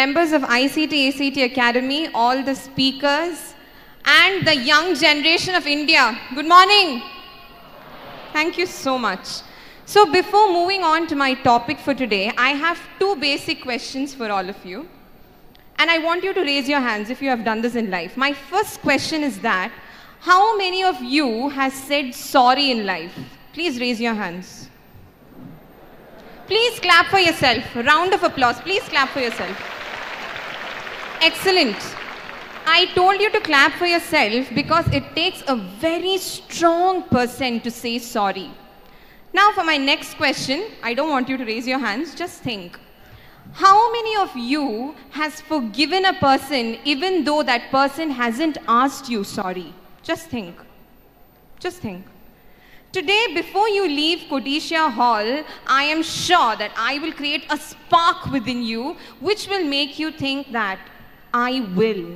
members of ICT ACT Academy, all the speakers, and the young generation of India. Good morning. Thank you so much. So before moving on to my topic for today, I have two basic questions for all of you. And I want you to raise your hands if you have done this in life. My first question is that, how many of you has said sorry in life? Please raise your hands. Please clap for yourself. Round of applause. Please clap for yourself. Excellent. I told you to clap for yourself because it takes a very strong person to say sorry. Now, for my next question, I don't want you to raise your hands, just think. How many of you has forgiven a person even though that person hasn't asked you sorry? Just think. Just think. Today, before you leave Kodisha Hall, I am sure that I will create a spark within you which will make you think that I will.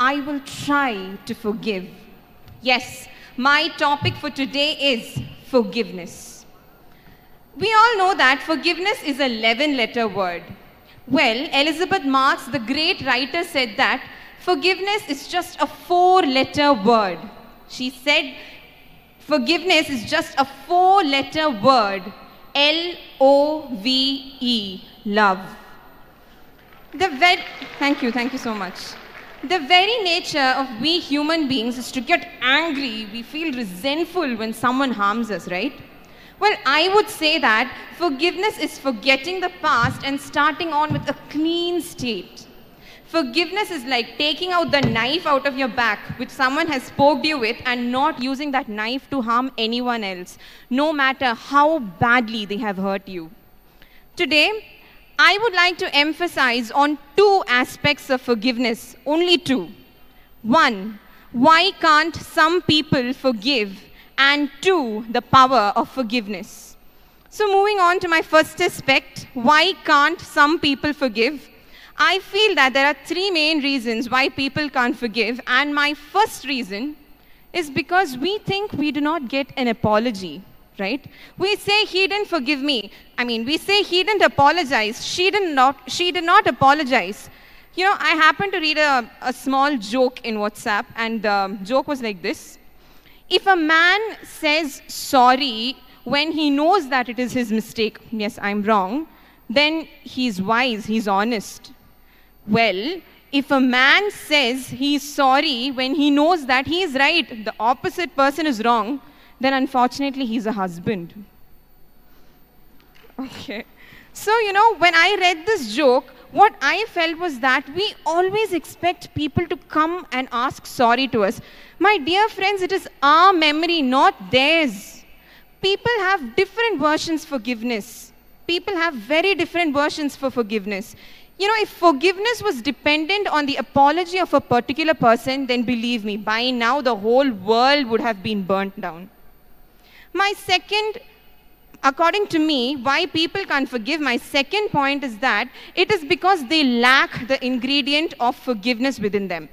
I will try to forgive. Yes, my topic for today is forgiveness. We all know that forgiveness is a 11 letter word. Well, Elizabeth Marks, the great writer, said that forgiveness is just a four letter word. She said forgiveness is just a four letter word L O V E, love. The very, thank you, thank you so much. The very nature of we human beings is to get angry, we feel resentful when someone harms us, right? Well, I would say that forgiveness is forgetting the past and starting on with a clean state. Forgiveness is like taking out the knife out of your back, which someone has poked you with, and not using that knife to harm anyone else, no matter how badly they have hurt you. Today, I would like to emphasize on two aspects of forgiveness, only two. One, why can't some people forgive? And two, the power of forgiveness. So, moving on to my first aspect why can't some people forgive? I feel that there are three main reasons why people can't forgive. And my first reason is because we think we do not get an apology right? We say he didn't forgive me. I mean, we say he didn't apologize. She did not, she did not apologize. You know, I happened to read a, a small joke in WhatsApp, and the joke was like this. If a man says sorry when he knows that it is his mistake, yes, I'm wrong, then he's wise, he's honest. Well, if a man says he's sorry when he knows that he's right, the opposite person is wrong, then unfortunately he's a husband. Okay. So, you know, when I read this joke, what I felt was that we always expect people to come and ask sorry to us. My dear friends, it is our memory, not theirs. People have different versions for forgiveness. People have very different versions for forgiveness. You know, if forgiveness was dependent on the apology of a particular person, then believe me, by now the whole world would have been burnt down. My second according to me, why people can't forgive, my second point is that it is because they lack the ingredient of forgiveness within them.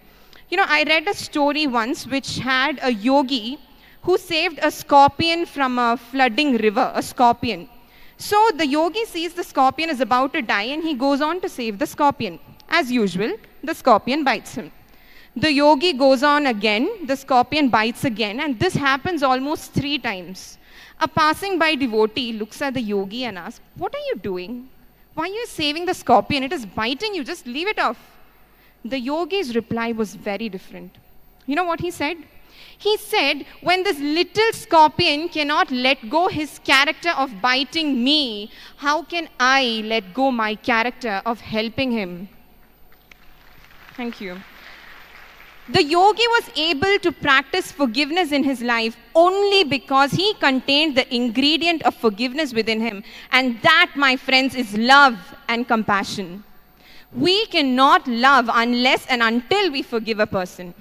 You know, I read a story once which had a yogi who saved a scorpion from a flooding river, a scorpion. So the yogi sees the scorpion is about to die and he goes on to save the scorpion. As usual, the scorpion bites him the yogi goes on again, the scorpion bites again, and this happens almost three times. A passing by devotee looks at the yogi and asks, What are you doing? Why are you saving the scorpion? It is biting you, just leave it off. The yogi's reply was very different. You know what he said? He said, When this little scorpion cannot let go his character of biting me, how can I let go my character of helping him? Thank you. The yogi was able to practice forgiveness in his life only because he contained the ingredient of forgiveness within him. And that, my friends, is love and compassion. We cannot love unless and until we forgive a person.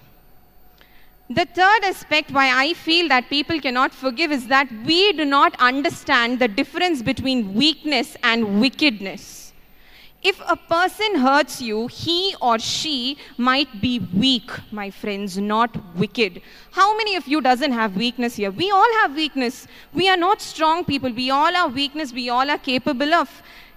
The third aspect why I feel that people cannot forgive is that we do not understand the difference between weakness and wickedness if a person hurts you, he or she might be weak, my friends, not wicked. How many of you doesn't have weakness here? We all have weakness. We are not strong people. We all are weakness. We all are capable of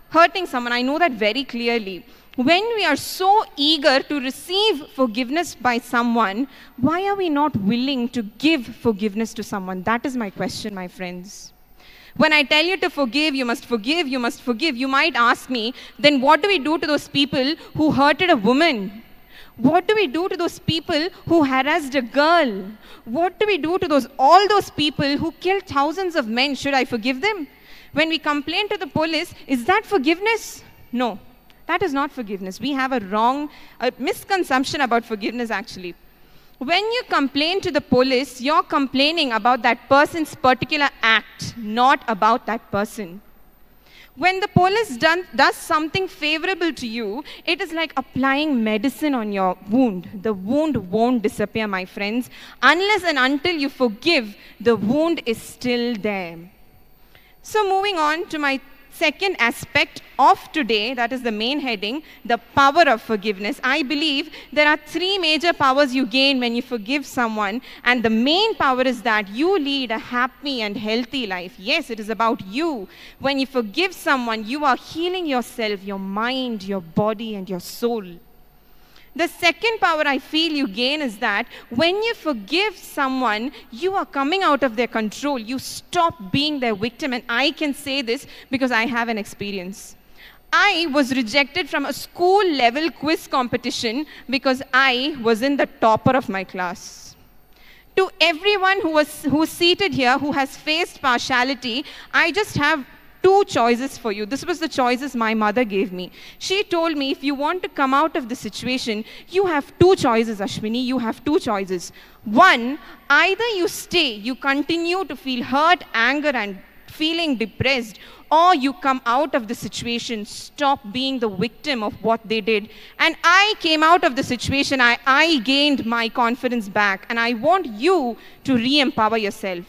hurting someone. I know that very clearly. When we are so eager to receive forgiveness by someone, why are we not willing to give forgiveness to someone? That is my question, my friends. When I tell you to forgive, you must forgive, you must forgive, you might ask me, then what do we do to those people who hurted a woman? What do we do to those people who harassed a girl? What do we do to those all those people who killed thousands of men? Should I forgive them? When we complain to the police, is that forgiveness? No. That is not forgiveness. We have a wrong a misconception about forgiveness actually. When you complain to the police, you're complaining about that person's particular act, not about that person. When the police done, does something favorable to you, it is like applying medicine on your wound. The wound won't disappear, my friends. Unless and until you forgive, the wound is still there. So, moving on to my second aspect of today, that is the main heading, the power of forgiveness. I believe there are three major powers you gain when you forgive someone, and the main power is that you lead a happy and healthy life. Yes, it is about you. When you forgive someone, you are healing yourself, your mind, your body, and your soul. The second power I feel you gain is that when you forgive someone, you are coming out of their control. You stop being their victim. And I can say this because I have an experience. I was rejected from a school level quiz competition because I was in the topper of my class to everyone who was who's seated here who has faced partiality i just have two choices for you. This was the choices my mother gave me. She told me, if you want to come out of the situation, you have two choices, Ashwini. You have two choices. One, either you stay, you continue to feel hurt, anger, and feeling depressed, or you come out of the situation, stop being the victim of what they did. And I came out of the situation, I, I gained my confidence back, and I want you to re empower yourself.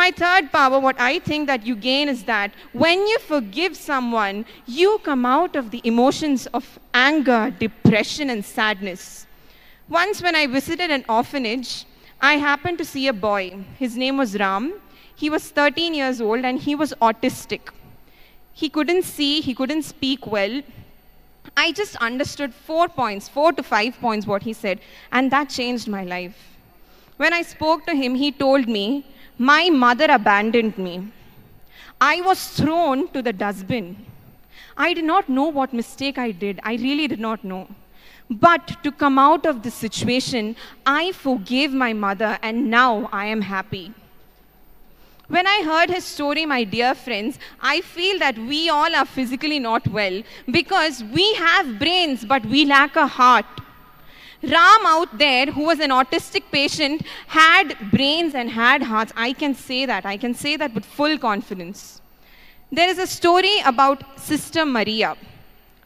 My third power, what I think that you gain is that when you forgive someone, you come out of the emotions of anger, depression, and sadness. Once, when I visited an orphanage, I happened to see a boy. His name was Ram. He was 13 years old and he was autistic. He couldn't see, he couldn't speak well. I just understood four points, four to five points, what he said, and that changed my life. When I spoke to him, he told me my mother abandoned me. I was thrown to the dustbin. I did not know what mistake I did. I really did not know. But to come out of this situation, I forgave my mother and now I am happy. When I heard his story, my dear friends, I feel that we all are physically not well because we have brains but we lack a heart. Ram out there, who was an autistic patient, had brains and had hearts. I can say that. I can say that with full confidence. There is a story about Sister Maria.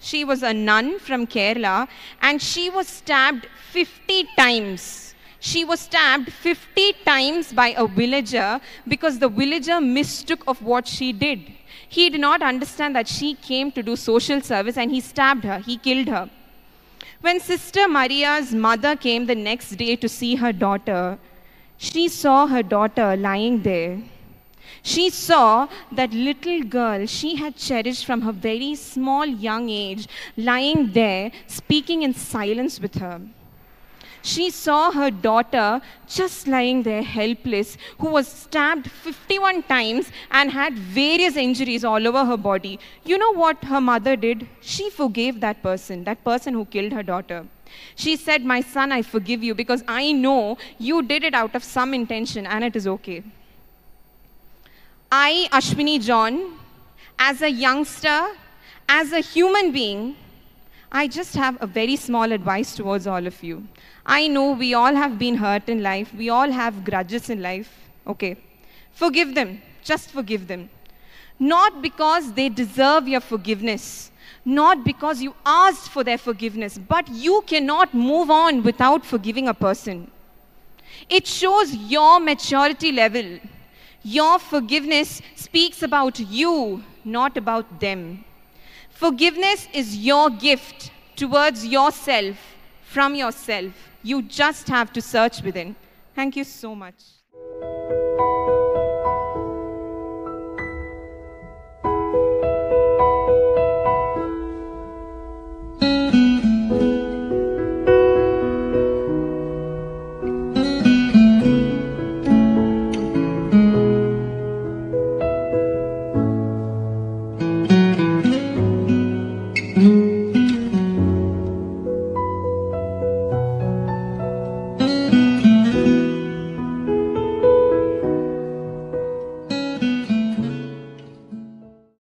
She was a nun from Kerala and she was stabbed 50 times. She was stabbed 50 times by a villager because the villager mistook of what she did. He did not understand that she came to do social service and he stabbed her, he killed her. When Sister Maria's mother came the next day to see her daughter, she saw her daughter lying there. She saw that little girl she had cherished from her very small young age lying there, speaking in silence with her she saw her daughter just lying there helpless, who was stabbed 51 times and had various injuries all over her body. You know what her mother did? She forgave that person, that person who killed her daughter. She said, My son, I forgive you because I know you did it out of some intention and it is okay. I, Ashwini John, as a youngster, as a human being, I just have a very small advice towards all of you. I know we all have been hurt in life, we all have grudges in life. Okay. Forgive them, just forgive them. Not because they deserve your forgiveness, not because you asked for their forgiveness, but you cannot move on without forgiving a person. It shows your maturity level. Your forgiveness speaks about you, not about them. Forgiveness is your gift towards yourself from yourself. You just have to search within. Thank you so much.